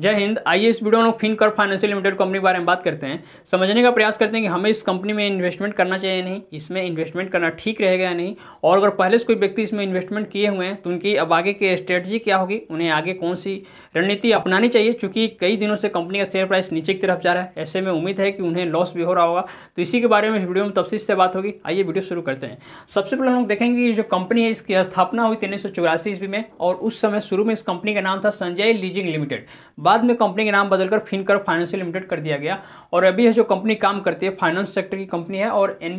जय हिंद आइए इस वीडियो में फिनकर फाइनेंशियल लिमिटेड कंपनी के बारे में बात करते हैं समझने का प्रयास करते हैं कि हमें इस कंपनी में इन्वेस्टमेंट करना चाहिए नहीं इसमें इन्वेस्टमेंट करना ठीक रहेगा या नहीं और अगर पहले से कोई व्यक्ति इसमें इन्वेस्टमेंट किए हुए हैं तो उनकी अब आगे की स्ट्रेटजी क्या होगी उन्हें आगे कौन सी रणनीति अपनानी चाहिए चूंकि कई दिनों से कंपनी का शेयर प्राइस नीचे की तरफ जा रहा है ऐसे में उम्मीद है कि उन्हें लॉस भी हो रहा होगा तो इसी के बारे में इस वीडियो में तफसी से बात होगी आइए वीडियो शुरू करते हैं सबसे पहले हम लोग देखेंगे कि जो कंपनी है इसकी स्थापना हुई तीन सौ ईस्वी में और उस समय शुरू में इस कंपनी का नाम था संजय लीजिंग लिमिटेड बाद में कंपनी का नाम बदलकर फिनकर फाइनेंशियल लिमिटेड कर दिया गया और अभी जो कंपनी काम करती है फाइनेंस सेक्टर की कंपनी है और एन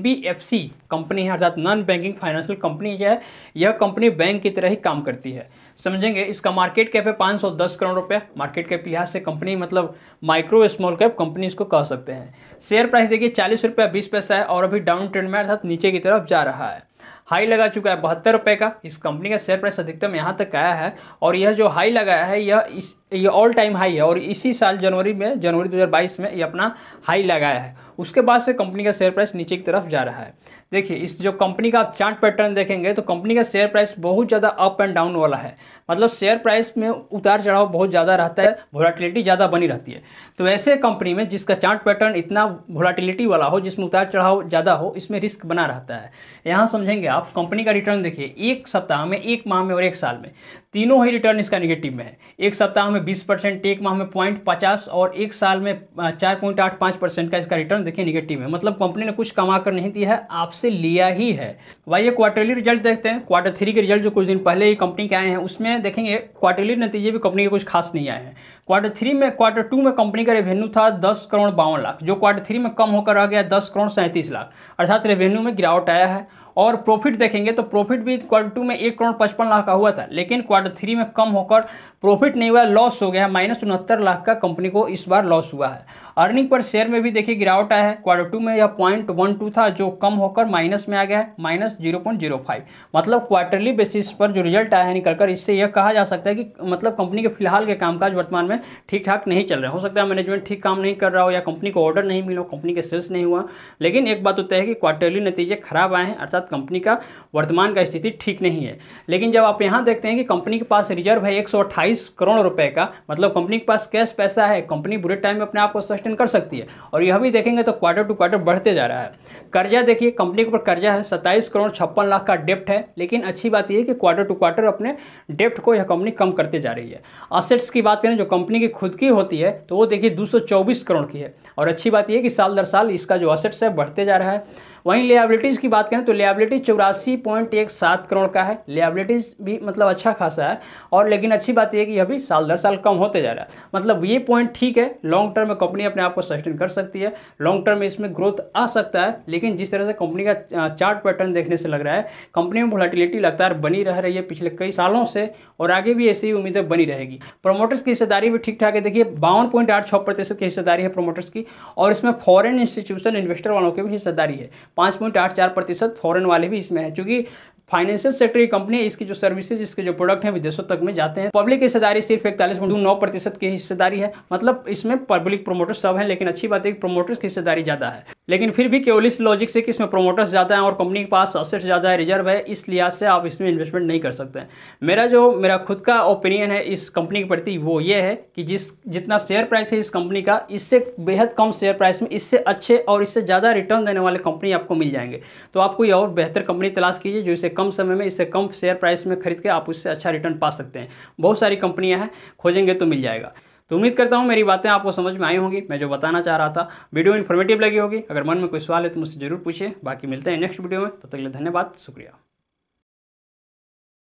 कंपनी है अर्थात नॉन बैंकिंग फाइनेंशियल कंपनी जो है यह कंपनी बैंक की तरह ही काम करती है समझेंगे इसका मार्केट कैप है पाँच करोड़ रुपए मार्केट कैप के लिहाज से कंपनी मतलब माइक्रो स्मॉल कैप कंपनी इसको कह सकते हैं शेयर प्राइस देखिए चालीस रुपया बीस पैसा है और अभी डाउन ट्रेंड में अर्थात नीचे की तरफ जा रहा है हाई लगा चुका है बहत्तर रुपये का इस कंपनी का शेयर प्राइस अधिकतम यहाँ तक आया है और यह जो हाई लगाया है यह इस ये ऑल टाइम हाई है और इसी साल जनवरी में जनवरी 2022 में ये अपना हाई लगाया है उसके बाद से कंपनी का शेयर प्राइस नीचे की तरफ जा रहा है देखिए इस जो कंपनी का आप चार्ट पैटर्न देखेंगे तो कंपनी का शेयर प्राइस बहुत ज़्यादा अप एंड डाउन वाला है मतलब शेयर प्राइस में उतार चढ़ाव बहुत ज़्यादा रहता है वोलाटिलिटी ज़्यादा बनी रहती है तो ऐसे कंपनी में जिसका चार्ट पैटर्न इतना वोलाटिलिटी वाला हो जिसमें उतार चढ़ाव ज़्यादा हो इसमें रिस्क बना रहता है यहाँ समझेंगे आप कंपनी का रिटर्न देखिए एक सप्ताह में एक माह में और एक साल में तीनों ही रिटर्न इसका निगेटिव में है एक सप्ताह में बीस परसेंट एक माह में पॉइंट पचास और एक साल में चार पॉइंट आठ पाँच परसेंट का इसका रिटर्न देखिए निगेटिव है मतलब कंपनी ने कुछ कमा कर नहीं दिया है आपसे लिया ही है ये क्वार्टरली रिजल्ट देखते हैं क्वार्टर थ्री के रिजल्ट जो कुछ दिन पहले ही कंपनी के आए हैं उसमें देखेंगे क्वार्टरली नतीजे भी कंपनी के कुछ खास नहीं आए हैं क्वार्टर थ्री में क्वार्टर टू में कंपनी का रेवेन्यू था दस करोड़ बावन लाख जो क्वार्टर थ्री में कम होकर आ गया दस करोड़ सैंतीस लाख अर्थात रेवेन्यू में गिरावट आया है और प्रॉफिट देखेंगे तो प्रॉफिट भी क्वार्टर टू में एक करोड़ पचपन लाख का हुआ था लेकिन क्वार्टर थ्री में कम होकर प्रॉफिट नहीं हुआ लॉस हो गया माइनस उनहत्तर लाख का कंपनी को इस बार लॉस हुआ है अर्निंग पर शेयर में भी देखिए गिरावट आया है क्वार्टर टू में यह पॉइंट वन टू था जो कम होकर माइनस में आ गया है minus zero point zero five मतलब क्वार्टरली बेसिस पर जो रिजल्ट आया है निकलकर इससे यह कहा जा सकता है कि मतलब कंपनी के फिलहाल के कामकाज वर्तमान में ठीक ठाक नहीं चल रहे हो सकता है मैनेजमेंट ठीक काम नहीं कर रहा हो या कंपनी को ऑर्डर नहीं मिला कंपनी के सेल्स नहीं हुआ लेकिन एक बात होता तो है कि क्वार्टरली नतीजे खराब आए हैं अर्थात कंपनी का वर्तमान का स्थिति ठीक नहीं है लेकिन जब आप यहाँ देखते हैं कि कंपनी के पास रिजर्व है एक करोड़ रुपये का मतलब कंपनी के पास कैश पैसा है कंपनी बुरे टाइम में अपने आप को सस्टेन कर सकती है और यह भी देखेंगे तो क्वार्टर टू क्वार्टर बढ़ते जा रहा है कर्जा देखिए कंपनी के ऊपर कर्जा है सत्ताईस करोड़ छप्पन लाख का डेप्ट है लेकिन अच्छी बात यह कि क्वार्टर टू क्वार्टर अपने डेप्ट को यह कंपनी कम करते जा रही है असेट्स की बात करें जो कंपनी की खुद की होती है तो वो देखिए दो करोड़ की है और अच्छी बात यह कि साल दर साल इसका जो असेट्स है बढ़ते जा रहा है वहीं लेबिलिटीज़ की बात करें तो लेबिलिटीज़ चौरासी पॉइंट एक सात करोड़ का है लेबिलिटीज़ भी मतलब अच्छा खासा है और लेकिन अच्छी बात यह कि अभी साल दर साल कम होते जा रहा है मतलब ये पॉइंट ठीक है लॉन्ग टर्म में कंपनी अपने आप को सस्टेन कर सकती है लॉन्ग टर्म में इसमें ग्रोथ आ सकता है लेकिन जिस तरह से कंपनी का चार्ट पैटर्न देखने से लग रहा है कंपनी में वोलाटिलिटी लगातार बनी रह रही है पिछले कई सालों से और आगे भी ऐसी ही उम्मीदें बनी रहेगी प्रोमोटर्स की हिस्सेदारी भी ठीक ठाक है देखिए बावन पॉइंट आठ छः प्रतिशत की हिस्सेदारी है प्रोमोटर्स की और इसमें फॉरेन इंस्टीट्यूशन इन्वेस्टर वालों की भी हिस्सेदारी है पाँच पॉइंट आठ चार प्रतिशत फॉरन वाले भी इसमें है चूँकि फाइनेंशियल सेक्टर की कंपनी इसकी जो सर्विसेज इसके जो प्रोडक्ट हैं विदेशों तक में जाते हैं पब्लिक हिस्सेदारी सिर्फ इकतालीस नौ प्रतिशत की हिस्सेदारी है मतलब इसमें पब्लिक प्रोमोटर्स सब हैं लेकिन अच्छी बात है कि प्रोमोटर्स की हिस्सेदारी ज़्यादा है लेकिन फिर भी केवल इस लॉजिक से कि इसमें प्रोमोटर्स ज़्यादा हैं और कंपनी के पास असेट्स ज़्यादा है रिजर्व है इस लिहाज से आप इसमें इन्वेस्टमेंट नहीं कर सकते हैं मेरा जो मेरा खुद का ओपिनियन है इस कंपनी के प्रति वो ये है कि जिस जितना शेयर प्राइस है इस कंपनी का इससे बेहद कम शेयर प्राइस में इससे अच्छे और इससे ज़्यादा रिटर्न देने वाले कंपनी आपको मिल जाएंगे तो आप कोई और बेहतर कंपनी तलाश कीजिए जो इसे कम समय में इससे कम शेयर प्राइस में खरीद के आप उससे अच्छा रिटर्न पा सकते हैं बहुत सारी कंपनियाँ हैं खोजेंगे तो मिल जाएगा तो उम्मीद करता हूँ मेरी बातें आपको समझ में आई होंगी मैं जो बताना चाह रहा था वीडियो इन्फॉर्मेटिव लगी होगी अगर मन में कोई सवाल है तो मुझसे जरूर पूछे बाकी मिलते हैं नेक्स्ट वीडियो में तब तो तक के लिए धन्यवाद शुक्रिया